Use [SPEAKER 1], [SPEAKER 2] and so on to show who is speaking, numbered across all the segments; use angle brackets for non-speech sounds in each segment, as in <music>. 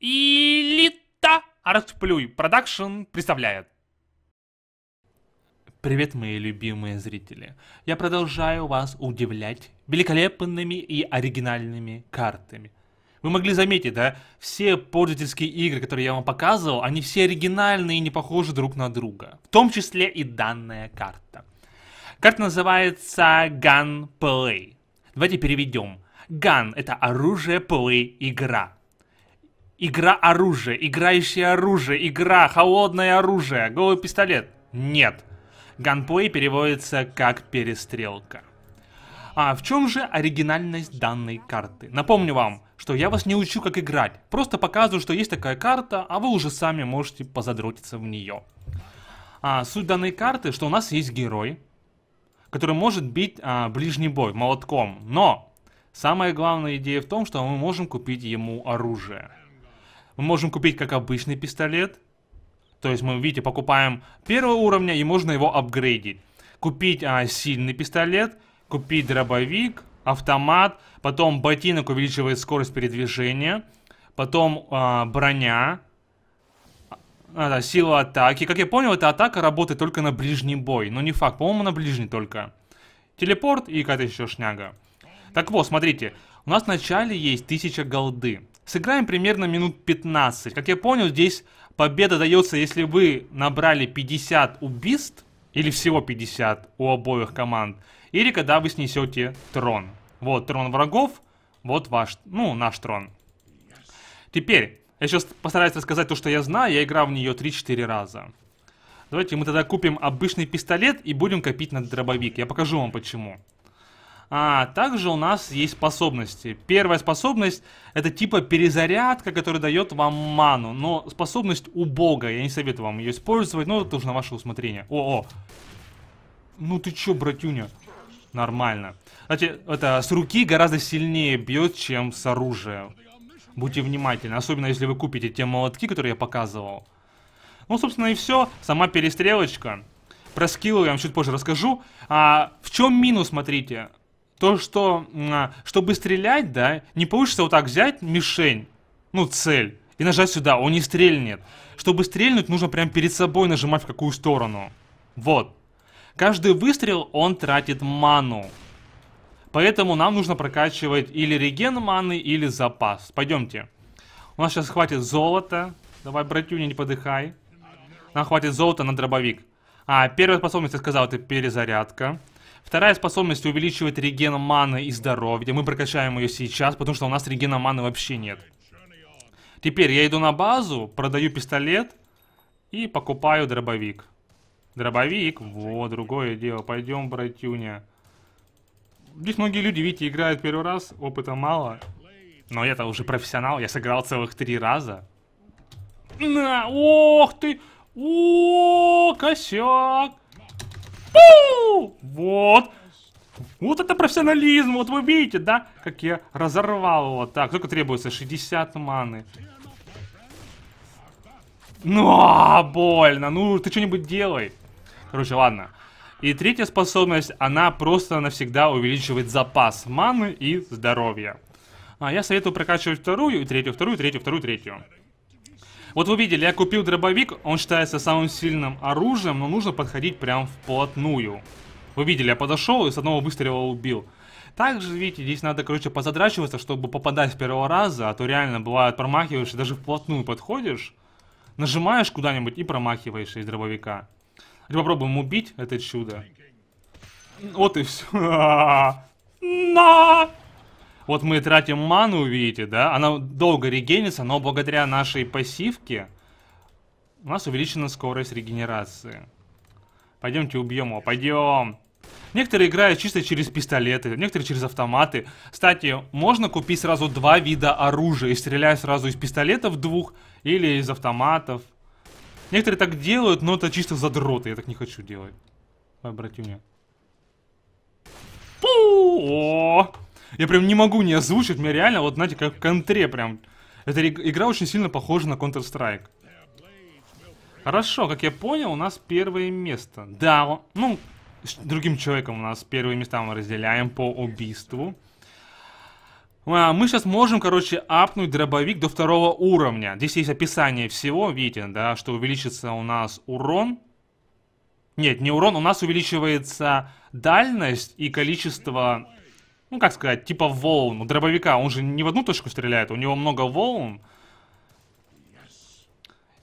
[SPEAKER 1] Элита Артплюй Продакшн представляет. Привет, мои любимые зрители. Я продолжаю вас удивлять великолепными и оригинальными картами. Вы могли заметить, да? Все пользовательские игры, которые я вам показывал, они все оригинальные и не похожи друг на друга. В том числе и данная карта. Карта называется Gunplay. Давайте переведем. Gun — это оружие, play — игра. Игра оружие, играющее оружие, игра, холодное оружие, голый пистолет. Нет. Ганплей переводится как перестрелка. А в чем же оригинальность данной карты? Напомню вам, что я вас не учу, как играть. Просто показываю, что есть такая карта, а вы уже сами можете позадротиться в нее. А, суть данной карты, что у нас есть герой, который может бить а, ближний бой молотком. Но самая главная идея в том, что мы можем купить ему оружие. Мы можем купить как обычный пистолет. То есть мы, видите, покупаем первого уровня и можно его апгрейдить. Купить а, сильный пистолет, купить дробовик, автомат, потом ботинок увеличивает скорость передвижения, потом а, броня, а, да, сила атаки. Как я понял, эта атака работает только на ближний бой, но не факт, по-моему, на ближний только. Телепорт и какая-то еще шняга. Так вот, смотрите, у нас в начале есть 1000 голды. Сыграем примерно минут 15. Как я понял, здесь победа дается, если вы набрали 50 убийств, или всего 50 у обоих команд, или когда вы снесете трон. Вот трон врагов, вот ваш, ну, наш трон. Теперь, я сейчас постараюсь рассказать то, что я знаю, я играл в нее 3-4 раза. Давайте мы тогда купим обычный пистолет и будем копить на дробовик. Я покажу вам почему. А также у нас есть способности. Первая способность это типа перезарядка, которая дает вам ману. Но способность у Бога, я не советую вам ее использовать, но это уже на ваше усмотрение. О, о. Ну ты чё, братюня? Нормально. Кстати, это с руки гораздо сильнее бьет, чем с оружия. Будьте внимательны, особенно если вы купите те молотки, которые я показывал. Ну, собственно, и все. Сама перестрелочка. Про скиллы я вам чуть позже расскажу. А в чем минус, смотрите? то, что а, чтобы стрелять, да, не получится вот так взять мишень, ну, цель, и нажать сюда, он не стрельнет. Чтобы стрельнуть, нужно прям перед собой нажимать в какую сторону. Вот. Каждый выстрел, он тратит ману. Поэтому нам нужно прокачивать или реген маны, или запас. Пойдемте. У нас сейчас хватит золота. Давай, братюня, не подыхай. Нам хватит золота на дробовик. А, первая способность, я сказал, это перезарядка. Вторая способность увеличивает реген маны и здоровье. Мы прокачаем ее сейчас, потому что у нас регена маны вообще нет. Теперь я иду на базу, продаю пистолет и покупаю дробовик. Дробовик, вот, другое дело. Пойдем, братюня. Здесь многие люди, видите, играют первый раз, опыта мало. Но я-то уже профессионал, я сыграл целых три раза. На, ох ты, о, косяк. Пу! Вот. Вот это профессионализм, вот вы видите, да? Как я разорвал его. Так, только требуется? 60 маны. Ну, а, больно. Ну, ты что-нибудь делай. Короче, ладно. И третья способность, она просто навсегда увеличивает запас маны и здоровья. А я советую прокачивать вторую, и третью, вторую, третью, вторую, третью. Вот вы видели, я купил дробовик, он считается самым сильным оружием, но нужно подходить прям вплотную. Вы видели, я подошел и с одного выстрела убил. Также, видите, здесь надо, короче, позадрачиваться, чтобы попадать с первого раза, а то реально бывает промахиваешься, даже вплотную подходишь, нажимаешь куда-нибудь и промахиваешься из дробовика. Теперь попробуем убить это чудо. Вот и все. <laughs> А, на! Вот мы тратим ману, видите, да? Она долго регенится, но благодаря нашей пассивке у нас увеличена скорость регенерации. Пойдемте убьем его, пойдем. Некоторые играют чисто через пистолеты, некоторые через автоматы. Кстати, можно купить сразу два вида оружия и стрелять сразу из пистолетов двух или из автоматов. Некоторые так делают, но это чисто задроты, я так не хочу делать. Обратюня. Пу! -о! Я прям не могу не озвучить, мне реально, вот знаете, как в контре прям. Эта игра очень сильно похожа на Counter-Strike. Хорошо, как я понял, у нас первое место. Да, ну, с другим человеком у нас первые места мы разделяем по убийству. А, мы сейчас можем, короче, апнуть дробовик до второго уровня. Здесь есть описание всего, видите, да, что увеличится у нас урон. Нет, не урон, у нас увеличивается дальность и количество ну как сказать, типа волн, у дробовика. Он же не в одну точку стреляет, у него много волн.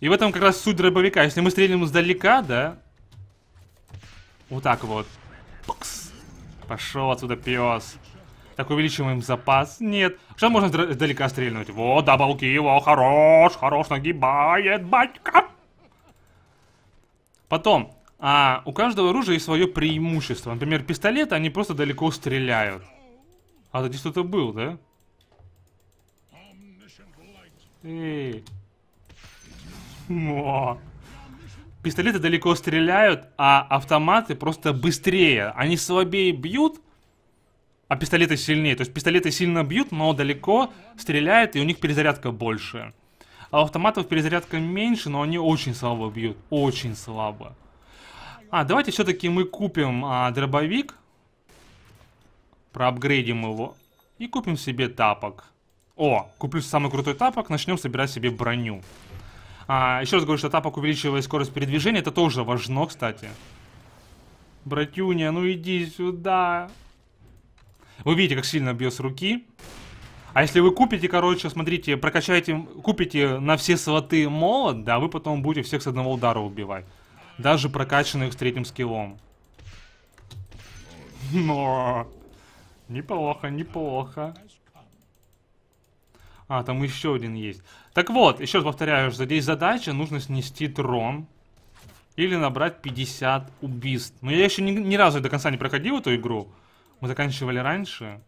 [SPEAKER 1] И в этом как раз суть дробовика. Если мы стрелим издалека, да, вот так вот. Пошел отсюда пес. Так увеличиваем запас. Нет. Что можно далеко стрельнуть? Вот, даблки его. Хорош, хорош, нагибает, батька. Потом, а, у каждого оружия есть свое преимущество. Например, пистолеты, они просто далеко стреляют. А, тут что-то был, да? Эй. О. Пистолеты далеко стреляют, а автоматы просто быстрее. Они слабее бьют, а пистолеты сильнее. То есть пистолеты сильно бьют, но далеко стреляют, и у них перезарядка больше. А у автоматов перезарядка меньше, но они очень слабо бьют. Очень слабо. А, давайте все-таки мы купим а, дробовик. Проапгрейдим его. И купим себе тапок. О, куплю самый крутой тапок, начнем собирать себе броню. А, еще раз говорю, что тапок увеличивает скорость передвижения. Это тоже важно, кстати. Братюня, ну иди сюда. Вы видите, как сильно бьет с руки. А если вы купите, короче, смотрите, прокачаете, купите на все слоты молот, да, вы потом будете всех с одного удара убивать. Даже прокачанных с третьим скиллом. <laughs> Но... Неплохо, неплохо. А, там еще один есть. Так вот, еще раз повторяю, что здесь задача, нужно снести трон. Или набрать 50 убийств. Но я еще ни, ни разу до конца не проходил эту игру. Мы заканчивали раньше.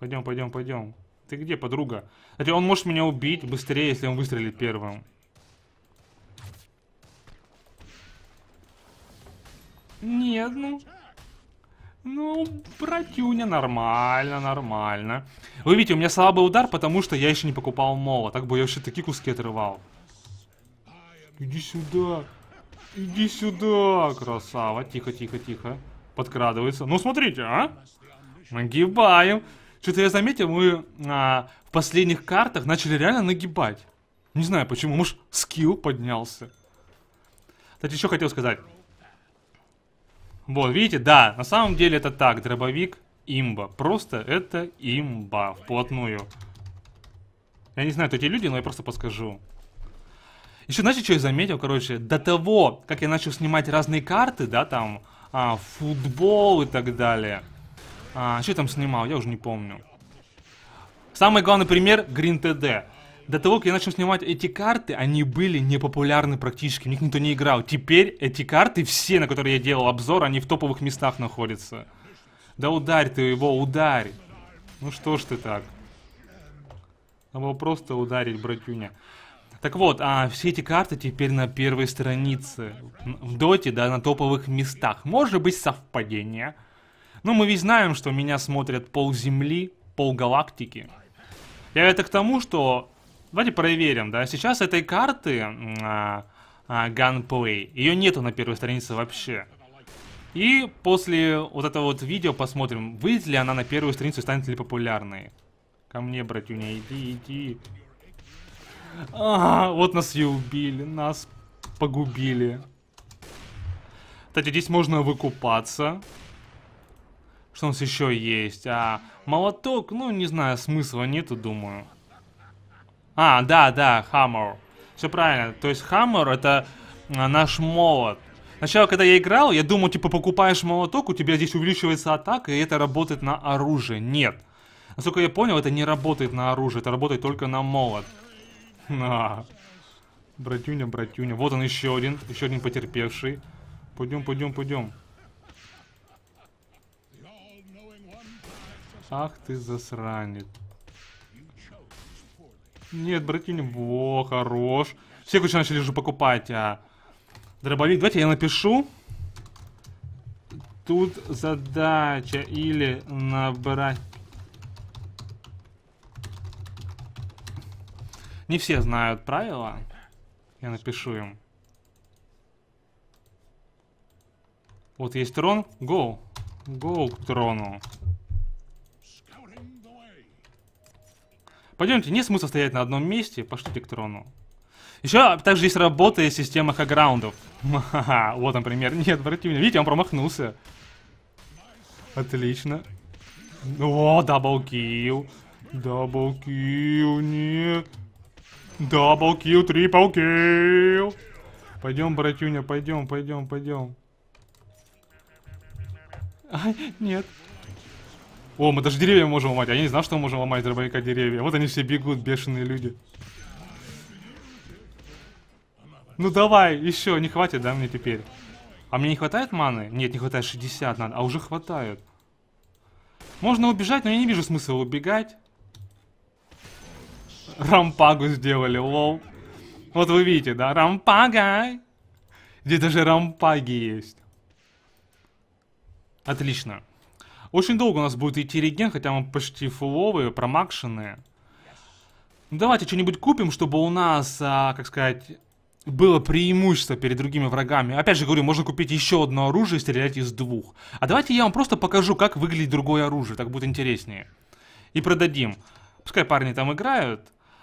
[SPEAKER 1] Пойдем, пойдем, пойдем. Ты где, подруга? Кстати, он может меня убить быстрее, если он выстрелит первым. Нет, ну... Ну, братюня, нормально, нормально. Вы видите, у меня слабый удар, потому что я еще не покупал мола. Так бы я вообще такие куски отрывал. Иди сюда. Иди сюда, красава. Тихо, тихо, тихо. Подкрадывается. Ну, смотрите, а? Нагибаем. Что-то я заметил, мы а, в последних картах начали реально нагибать. Не знаю почему, может, скилл поднялся. Кстати, еще хотел сказать. Вот, видите, да, на самом деле это так, дробовик имба. Просто это имба вплотную. Я не знаю, кто эти люди, но я просто подскажу. Еще, знаете, что я заметил, короче, до того, как я начал снимать разные карты, да, там, а, футбол и так далее. А, что я там снимал, я уже не помню. Самый главный пример Green TD до того, как я начал снимать эти карты, они были непопулярны практически, в них никто не играл. Теперь эти карты, все, на которые я делал обзор, они в топовых местах находятся. Да ударь ты его, ударь. Ну что ж ты так. Надо было просто ударить, братюня. Так вот, а все эти карты теперь на первой странице. В доте, да, на топовых местах. Может быть совпадение. Но мы ведь знаем, что меня смотрят пол Земли, пол галактики. Я это к тому, что Давайте проверим, да. Сейчас этой карты а, а, Gunplay, ее нету на первой странице вообще. И после вот этого вот видео посмотрим, выйдет ли она на первую страницу и станет ли популярной. Ко мне, братюня, иди, иди. А, вот нас и убили, нас погубили. Кстати, здесь можно выкупаться. Что у нас еще есть? А, молоток, ну, не знаю, смысла нету, думаю. А, да, да, Хаммер. Все правильно. То есть Хаммер это а, наш молот. Сначала, когда я играл, я думал, типа, покупаешь молоток, у тебя здесь увеличивается атака, и это работает на оружие. Нет. Насколько я понял, это не работает на оружие, это работает только на молот. На. Братюня, братюня. Вот он еще один, еще один потерпевший. Пойдем, пойдем, пойдем. Ах ты засранец. Нет, братень, во, хорош. Все, короче, начали уже покупать а... дробовик. Давайте я напишу. Тут задача или набрать... Не все знают правила. Я напишу им. Вот есть трон. Go. Go к трону. Пойдемте, нет смысла стоять на одном месте, пошлите к трону. Еще также есть работа и система хаграундов. вот, например. <laughs> Нет, противно. Видите, он промахнулся. Отлично. О, даблкил. Даблкил, нет. Даблкил, триплкил. Пойдем, братюня, пойдем, пойдем, пойдем. А, <laughs> нет. О, мы даже деревья можем ломать. А я не знал, что мы можем ломать дробовика деревья. Вот они все бегут, бешеные люди. Ну давай, еще, не хватит, да, мне теперь? А мне не хватает маны? Нет, не хватает 60 надо, а уже хватает. Можно убежать, но я не вижу смысла убегать. Рампагу сделали, лол. Вот вы видите, да? Рампага! Где даже рампаги есть. Отлично. Очень долго у нас будет идти реген, хотя мы почти фуловые, промакшенные. Давайте что-нибудь купим, чтобы у нас, а, как сказать, было преимущество перед другими врагами. Опять же говорю, можно купить еще одно оружие и стрелять из двух. А давайте я вам просто покажу, как выглядит другое оружие, так будет интереснее. И продадим. Пускай парни там играют.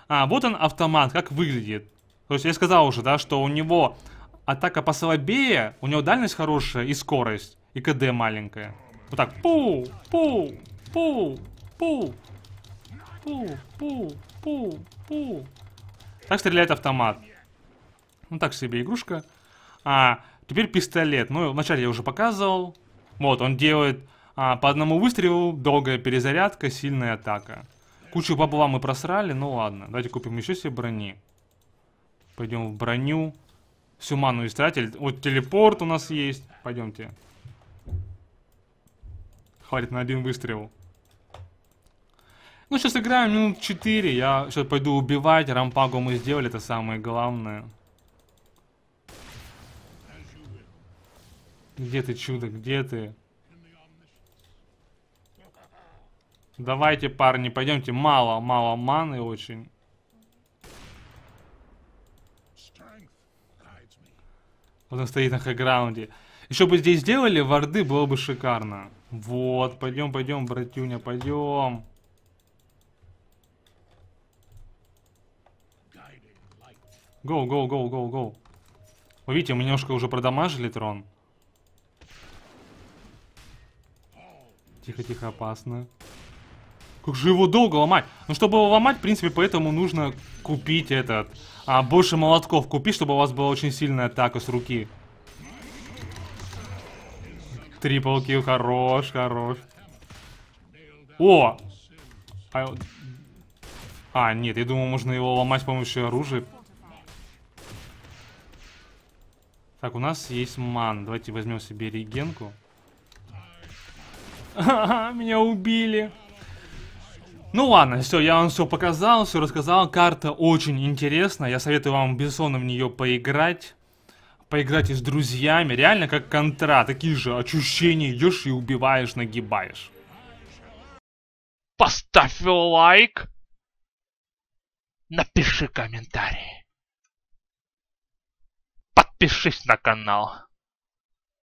[SPEAKER 1] А, вот он автомат, как выглядит. То есть я сказал уже, да, что у него атака послабее, у него дальность хорошая и скорость, и КД маленькая. Вот так. Пу, пу, пу, пу. Пу, пу, пу, пу. Так стреляет автомат. Ну так себе игрушка. А, теперь пистолет. Ну, вначале я уже показывал. Вот, он делает а, по одному выстрелу, долгая перезарядка, сильная атака. Кучу бабла мы просрали, ну ладно. Давайте купим еще себе брони. Пойдем в броню. Всю ману истратили. Вот телепорт у нас есть. Пойдемте. Хватит на один выстрел. Ну, сейчас играем минут 4. Я сейчас пойду убивать. Рампагу мы сделали, это самое главное. Где ты, чудо, где ты? Давайте, парни, пойдемте. Мало, мало маны очень. Вот он стоит на хайграунде. Еще бы здесь сделали, варды было бы шикарно. Вот, пойдем, пойдем, братюня, пойдем. Гоу, гоу, гоу, гоу, гоу. Вы видите, мы немножко уже продамажили трон. Тихо, тихо, опасно. Как же его долго ломать? Ну, чтобы его ломать, в принципе, поэтому нужно купить этот... А, больше молотков купи, чтобы у вас была очень сильная атака с руки. Трипл килл, хорош, хорош. О! А, а нет, я думал, можно его ломать с помощью оружия. Так, у нас есть ман. Давайте возьмем себе регенку. А меня убили. Ну ладно, все, я вам все показал, все рассказал. Карта очень интересная. Я советую вам, безусловно, в нее поиграть поиграть и с друзьями, реально как контра, такие же ощущения, идешь и убиваешь, нагибаешь. Поставь лайк, напиши комментарий, подпишись на канал.